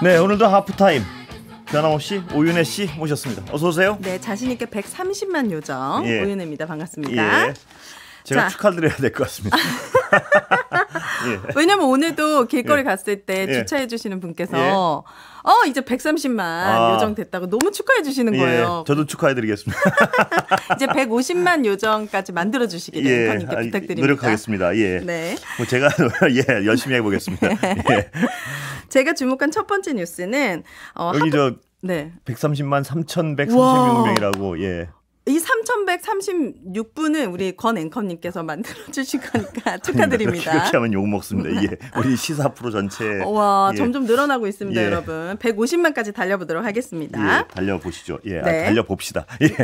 네, 오늘도 하프타임 변함없이 오윤혜 씨 모셨습니다. 어서 오세요. 네, 자신 있게 130만 요정 예. 오윤혜입니다. 반갑습니다. 예. 제가 자. 축하드려야 될 것 같습니다. 예. 왜냐면 오늘도 길거리 예. 갔을 때 예. 주차해 주시는 분께서 예. 어 이제 130만 아. 요정 됐다고 너무 축하해 주시는 예. 거예요. 저도 축하해 드리겠습니다. 이제 150만 요정까지 만들어 주시길 예. 팬님께 부탁드립니다. 노력하겠습니다. 예. 네. 뭐 제가 예 열심히 해보겠습니다. 네. 예. 제가 주목한 첫 번째 뉴스는 어, 여기 하... 저 네. 130만 3,136명이라고 예. 이 3,136분은 우리 권 앵커님께서 만들어주신 거니까 축하드립니다. 이렇게 하면 욕 먹습니다. 예. 우리 시사 프로 전체. 와 예. 점점 늘어나고 있습니다, 예. 여러분. 150만까지 달려보도록 하겠습니다. 예, 달려보시죠. 예, 아, 네. 아, 달려봅시다. 예.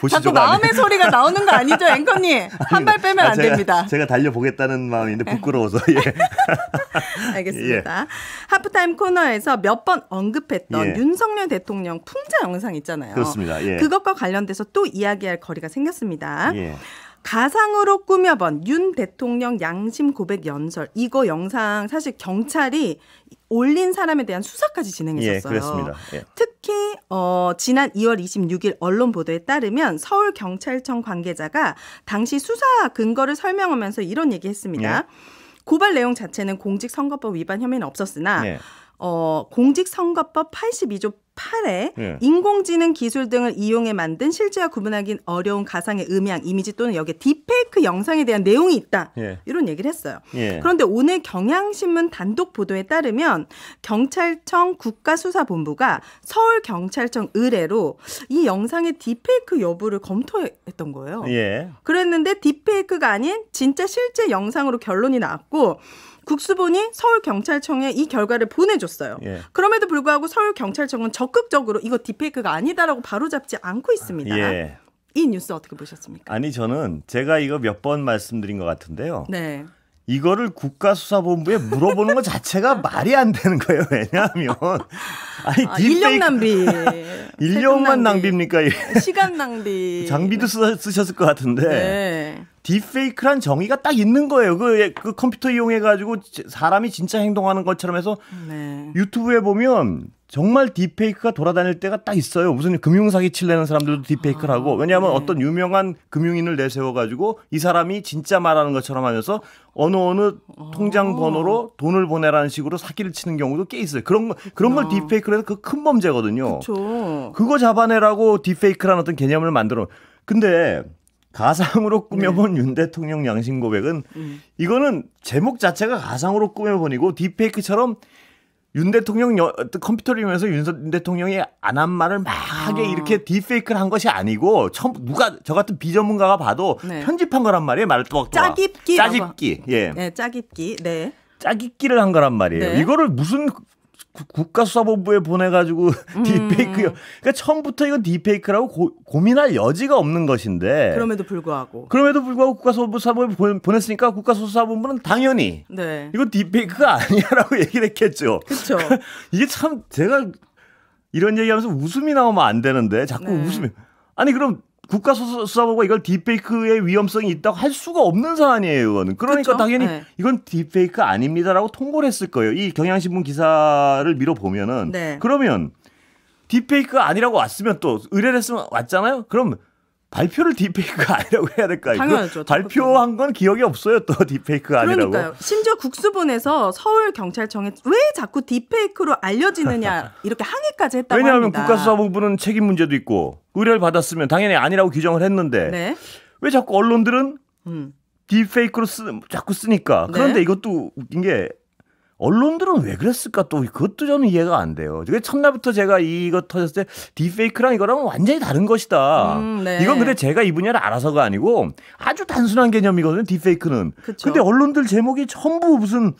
보시죠. 자꾸 마음의 소리가 나오는 거 아니죠, 앵커님? 한 발 빼면 아, 제가, 안 됩니다. 제가 달려보겠다는 마음인데 네. 부끄러워서. 예. 알겠습니다. 예. 하프타임 코너에서 몇 번 언급했던 예. 윤석열 대통령 풍자 영상 있잖아요. 그렇습니다. 예. 그것과 관련 관련돼서 또 이야기할 거리가 생겼습니다. 예. 가상으로 꾸며본 윤 대통령 양심 고백 연설 이거 영상 사실 경찰이 올린 사람에 대한 수사까지 진행했었어요. 예, 그렇습니다. 예. 특히 어, 지난 2월 26일 언론 보도에 따르면 서울 경찰청 관계자가 당시 수사 근거를 설명하면서 이런 얘기했습니다. 예. 고발 내용 자체는 공직선거법 위반 혐의는 없었으나 예. 어, 공직선거법 82조 2 0 8에 예. 인공지능 기술 등을 이용해 만든 실제와 구분하기 어려운 가상의 음향, 이미지 또는 여기에 딥페이크 영상에 대한 내용이 있다. 예. 이런 얘기를 했어요. 예. 그런데 오늘 경향신문 단독 보도에 따르면 경찰청 국가수사본부가 서울경찰청 의뢰로 이 영상의 딥페이크 여부를 검토했던 거예요. 예. 그랬는데 딥페이크가 아닌 진짜 실제 영상으로 결론이 나왔고 국수본이 서울경찰청에 이 결과를 보내줬어요. 예. 그럼에도 불구하고 서울경찰청은 적극적으로 이거 딥페이크가 아니다라고 바로잡지 않고 있습니다. 예. 이 뉴스 어떻게 보셨습니까? 아니 저는 제가 이거 몇 번 말씀드린 것 같은데요. 네. 이거를 국가수사본부에 물어보는 것 자체가 말이 안 되는 거예요. 왜냐하면 아니 아, 인력 낭비, 인력만 낭비. 입니까 시간 낭비. 장비도 쓰, 쓰셨을 것 같은데. 네. 딥페이크란 정의가 딱 있는 거예요. 그, 그 컴퓨터 이용해가지고 사람이 진짜 행동하는 것처럼 해서 네. 유튜브에 보면 정말 딥페이크가 돌아다닐 때가 딱 있어요. 무슨 금융사기 칠려는 사람들도 딥페이크를 아. 하고 왜냐하면 네. 어떤 유명한 금융인을 내세워가지고 이 사람이 진짜 말하는 것처럼 하면서 어느 어느 아. 통장 번호로 돈을 보내라는 식으로 사기를 치는 경우도 꽤 있어요. 그런 거, 그런 걸딥페이크를 아. 해서 그 큰 범죄거든요. 그쵸. 그거 잡아내라고 딥페이크라는 어떤 개념을 만들어. 근데 가상으로 네. 꾸며본 네. 윤 대통령 양심 고백은 음. 이거는 제목 자체가 가상으로 꾸며본이고 딥페이크처럼 윤 대통령 여, 어, 컴퓨터를 이용해서 윤 대통령이 안 한 말을 막하게 아. 이렇게 딥페이크를 한 것이 아니고 처음 누가 저 같은 비전문가가 봐도 네. 편집한 거란 말이에요 말을 또박또 짜깁기 짜깁기 예 네, 짜깁기 네 짜깁기를 한 거란 말이에요 네. 이거를 무슨 국가수사본부에 보내가지고 딥페이크요 음. 그러니까 처음부터 이건 딥페이크라고 고, 민할 여지가 없는 것인데. 그럼에도 불구하고. 그럼에도 불구하고 국가수사본부에 보냈으니까 국가수사본부는 당연히 네. 이건 딥페이크가 아니야라고 얘기를 했겠죠. 그죠 이게 참 제가 이런 얘기하면서 웃음이 나오면 안 되는데 자꾸 네. 웃음이. 아니 그럼 국가수사부가 이걸 딥페이크의 위험성이 있다고 할 수가 없는 사안이에요. 이거는. 그러니까 그렇죠? 당연히 네. 이건 딥페이크 아닙니다라고 통보를 했을 거예요. 이 경향신문 기사를 밀어보면은 네. 그러면 딥페이크가 아니라고 왔으면 또 의뢰를 했으면 왔잖아요. 그럼 발표를 딥페이크가 아니라고 해야 될까요? 당연하죠. 발표한 건 기억이 없어요. 또 딥페이크가 아니라고. 그러니까요. 심지어 국수본에서 서울경찰청에 왜 자꾸 딥페이크로 알려지느냐 이렇게 항의까지 했다고 왜냐하면 합니다. 왜냐하면 국가수사본부는 책임 문제도 있고 의뢰를 받았으면 당연히 아니라고 규정을 했는데 네. 왜 자꾸 언론들은 음. 딥페이크로 쓰, 자꾸 쓰니까 네. 그런데 네. 이것도 웃긴 게 언론들은 왜 그랬을까 또 그것도 저는 이해가 안 돼요. 이게 첫날부터 제가 이거 터졌을 때 딥페이크랑 이거랑 은 완전히 다른 것이다. 음, 네. 이건 근데 제가 이 분야를 알아서가 아니고 아주 단순한 개념이거든요. 딥페이크는. 그쵸. 근데 언론들 제목이 전부 무슨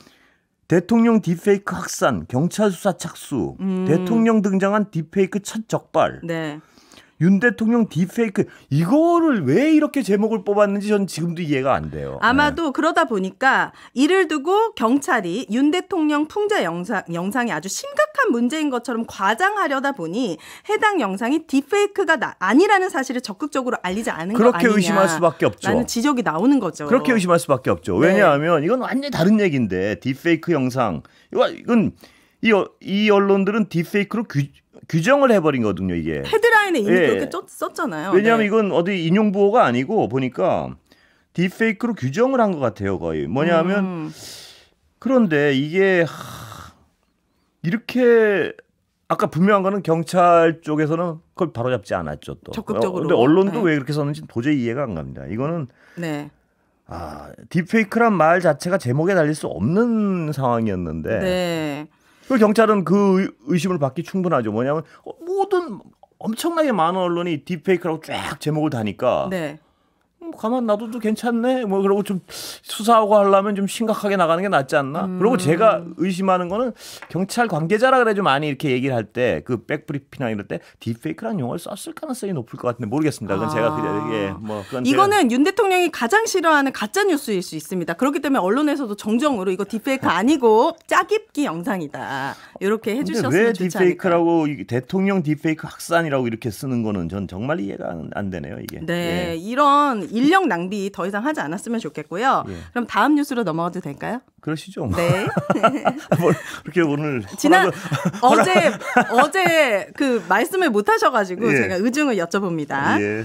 대통령 딥페이크 확산, 경찰 수사 착수, 음. 대통령 등장한 딥페이크 첫 적발. 네. 윤 대통령 딥페이크 이거를 왜 이렇게 제목을 뽑았는지 저는 지금도 이해가 안 돼요. 아마도 네. 그러다 보니까 이를 두고 경찰이 윤 대통령 풍자 영상 영상이 아주 심각한 문제인 것처럼 과장하려다 보니 해당 영상이 딥페이크가 나, 아니라는 사실을 적극적으로 알리지 않은 거 그렇게 의심할 수밖에 없죠. 라는 지적이 나오는 거죠. 그렇게 의심할 수밖에 없죠. 네. 왜냐하면 이건 완전히 다른 얘기인데 딥페이크 영상 이건 이, 이 언론들은 딥페이크로 규, 규정을 해버린 거거든요 이게. 헤드라인에 이미 예. 그렇게 썼잖아요. 왜냐하면 네. 이건 어디 인용 부호가 아니고 보니까 딥페이크로 규정을 한 것 같아요 거의. 뭐냐하면 음. 그런데 이게 이렇게 아까 분명한 거는 경찰 쪽에서는 그걸 바로잡지 않았죠 또. 적극적으로. 근데 언론도 네. 왜 그렇게 썼는지 도저히 이해가 안 갑니다. 이거는 네. 아 딥페이크란 말 자체가 제목에 달릴 수 없는 상황이었는데. 네. 그 경찰은 그 의심을 받기 충분하죠. 뭐냐면 어, 모든 엄청나게 많은 언론이 딥페이크라고 쫙 제목을 다니까 네. 뭐 가만 놔둬도 괜찮네. 뭐 그러고 좀 수사하고 하려면 좀 심각하게 나가는 게 낫지 않나. 음. 그리고 제가 의심하는 거는 경찰 관계자라 그래 좀 많이 이렇게 얘기를 할 때 그 백브리핑이나 이럴 때 딥페이크라는 용어를 썼을 가능성이 높을 것 같은데 모르겠습니다. 그건 아. 제가 예, 그냥 뭐 그건 이거는 윤 대통령이 가장 싫어하는 가짜 뉴스일 수 있습니다. 그렇기 때문에 언론에서도 정정으로 이거 딥페이크 아니고 짜깁기 영상이다. 이렇게 해주셨으면 왜 딥페이크라고 대통령 딥페이크 학산이라고 이렇게 쓰는 거는 전 정말 이해가 안 되네요 이게. 네, 예. 이런 인력 낭비 더 이상 하지 않았으면 좋겠고요. 예. 그럼 다음 뉴스로 넘어가도 될까요? 그러시죠. 네. 뭘 그렇게 오늘 지난 어제 어제 그 말씀을 못 하셔가지고 예. 제가 의중을 여쭤봅니다. 아, 예.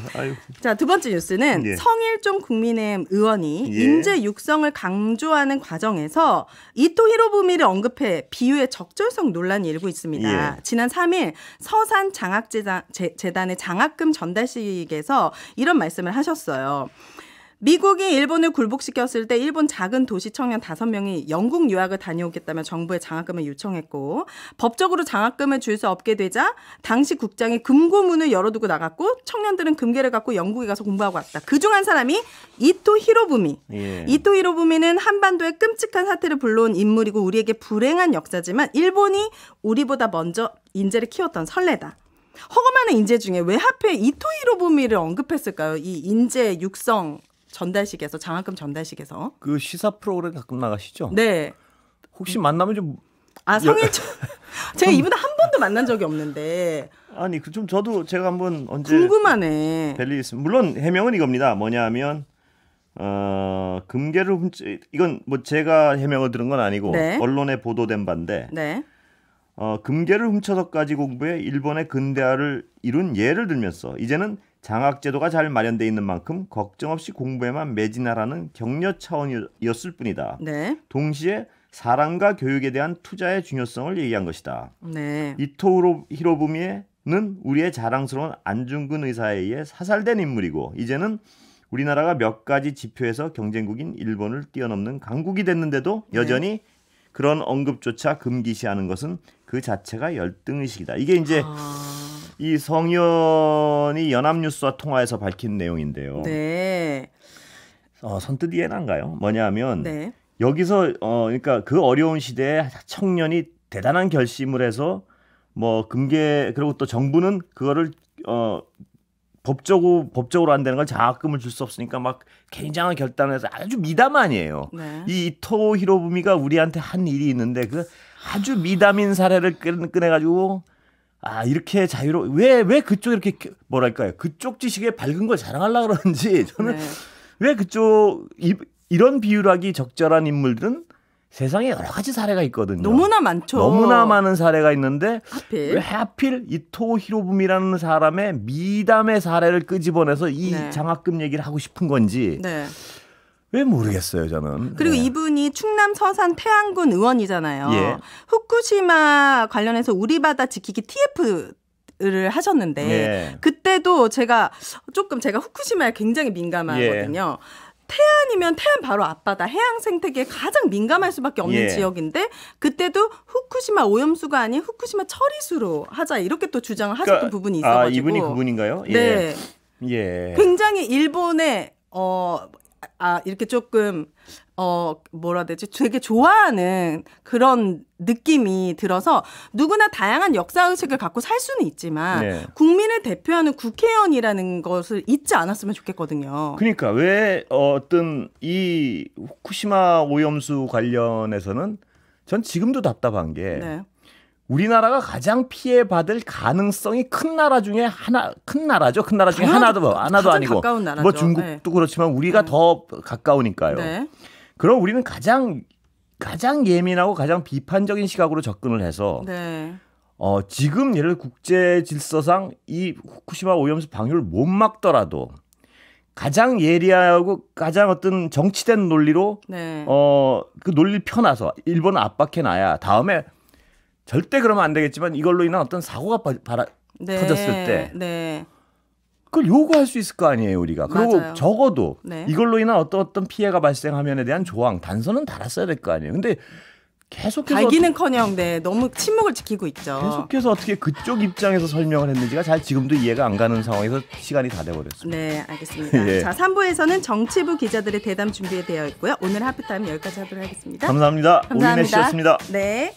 자두 번째 뉴스는 예. 성일종 국민의힘 의원이 예. 인재 육성을 강조하는 과정에서 이토 히로부미를 언급해 비유의 적절성 논란이 일고 있습니다. 예. 지난 3일 서산 장학재단의 장학금 전달식에서 이런 말씀을 하셨어요. 미국이 일본을 굴복시켰을 때 일본 작은 도시 청년 다섯 명이 영국 유학을 다녀오겠다며 정부에 장학금을 요청했고 법적으로 장학금을 줄 수 없게 되자 당시 국장이 금고문을 열어두고 나갔고 청년들은 금괴를 갖고 영국에 가서 공부하고 왔다. 그중한 사람이 이토 히로부미. 예. 이토 히로부미는 한반도의 끔찍한 사태를 불러온 인물이고 우리에게 불행한 역사지만 일본이 우리보다 먼저 인재를 키웠던 설레다. 허검만는 인재 중에 왜 하필 이토이로부미를 언급했을까요? 이 인재 육성 전달식에서 장학금 전달식에서 그 시사 프로그램 가끔 나가시죠? 네. 혹시 만나면 좀 아, 성일초 제가 이분한 번도 만난 적이 없는데 아니, 그 좀 저도 제가 한번 언제 궁금하네. 뵐일 있으면 물론 해명은 이겁니다. 뭐냐면 어, 금괴를 훔치 이건 뭐 제가 해명을 들은 건 아니고 네. 언론에 보도된 바인데 네. 어, 금괴를 훔쳐서까지 공부해 일본의 근대화를 이룬 예를 들면서 이제는 장학제도가 잘 마련돼 있는 만큼 걱정 없이 공부에만 매진하라는 격려 차원이었을 뿐이다. 네. 동시에 사랑과 교육에 대한 투자의 중요성을 얘기한 것이다. 네. 이토 히로부미는 우리의 자랑스러운 안중근 의사에 의해 사살된 인물이고 이제는 우리나라가 몇 가지 지표에서 경쟁국인 일본을 뛰어넘는 강국이 됐는데도 네. 여전히 네. 그런 언급조차 금기시하는 것은 그 자체가 열등 의식이다. 이게 이제 아... 이 성현이 연합뉴스와 통화해서 밝힌 내용인데요. 네. 어, 선뜻 이해난가요? 뭐냐면 네. 여기서 어 그러니까 그 어려운 시대에 청년이 대단한 결심을 해서 뭐 금계 그리고 또 정부는 그거를 어 법적으로 법적으로 안 되는 걸 장학금을 줄 수 없으니까 막 굉장한 결단을 해서 아주 미담 아니에요. 네. 이 이토 히로부미가 우리한테 한 일이 있는데 그 아주 미담인 사례를 꺼내가지고 아 이렇게 자유로 왜 왜 그쪽 이렇게 뭐랄까요 그쪽 지식에 밝은 걸 자랑하려 그러는지 저는 네. 왜 그쪽 이, 이런 비유하기 적절한 인물들은 세상에 여러 가지 사례가 있거든요. 너무나 많죠. 너무나 많은 사례가 있는데 하필? 왜 하필 이토 히로부미라는 사람의 미담의 사례를 끄집어내서 이 네. 장학금 얘기를 하고 싶은 건지. 네. 왜 모르겠어요, 저는. 그리고 네. 이분이 충남 서산 태안군 의원이잖아요. 예. 후쿠시마 관련해서 우리 바다 지키기 TF 를 하셨는데 예. 그때도 제가 조금 제가 후쿠시마에 굉장히 민감하거든요. 예. 태안이면 태안 바로 앞바다 해양 생태계에 가장 민감할 수밖에 없는 예. 지역인데 그때도 후쿠시마 오염수가 아닌 후쿠시마 처리수로 하자 이렇게 또 주장을 하셨던 그러니까, 부분이 있어가지고 아, 이분이 그분인가요? 네. 예. 네, 예. 굉장히 일본의 어 아, 이렇게 조금, 어, 뭐라 해야 되지? 되게 좋아하는 그런 느낌이 들어서 누구나 다양한 역사의식을 갖고 살 수는 있지만 네. 국민을 대표하는 국회의원이라는 것을 잊지 않았으면 좋겠거든요. 그러니까 왜 어떤 이 후쿠시마 오염수 관련해서는 전 지금도 답답한 게 네. 우리나라가 가장 피해받을 가능성이 큰 나라 중에 하나 큰 나라죠 큰 나라 중에 하나도 뭐, 하나도 아니고 뭐 중국도 네. 그렇지만 우리가 네. 더 가까우니까요. 네. 그럼 우리는 가장 가장 예민하고 가장 비판적인 시각으로 접근을 해서 네. 어, 지금 예를 국제 질서상 이 후쿠시마 오염수 방류를 못 막더라도 가장 예리하고 가장 어떤 정치된 논리로 네. 어그 논리를 펴놔서 일본 압박해 놔야 다음에 절대 그러면 안 되겠지만 이걸로 인한 어떤 사고가 바, 바라, 네. 터졌을 때 네. 그걸 요구할 수 있을 거 아니에요 우리가 그리고 맞아요. 적어도 네. 이걸로 인한 어떤 어떤 피해가 발생하면에 대한 조항 단서는 달았어야 될 거 아니에요 근데 계속해서 발기는커녕 네 너무 침묵을 지키고 있죠 계속해서 어떻게 그쪽 입장에서 설명을 했는지가 잘 지금도 이해가 안 가는 상황에서 시간이 다 돼버렸습니다 네 알겠습니다 예. 자 3부에서는 정치부 기자들의 대담 준비되어 있고요 오늘 하프타임 여기까지 하도록 하겠습니다 감사합니다, 감사합니다. 오윤혜 씨였습니다 네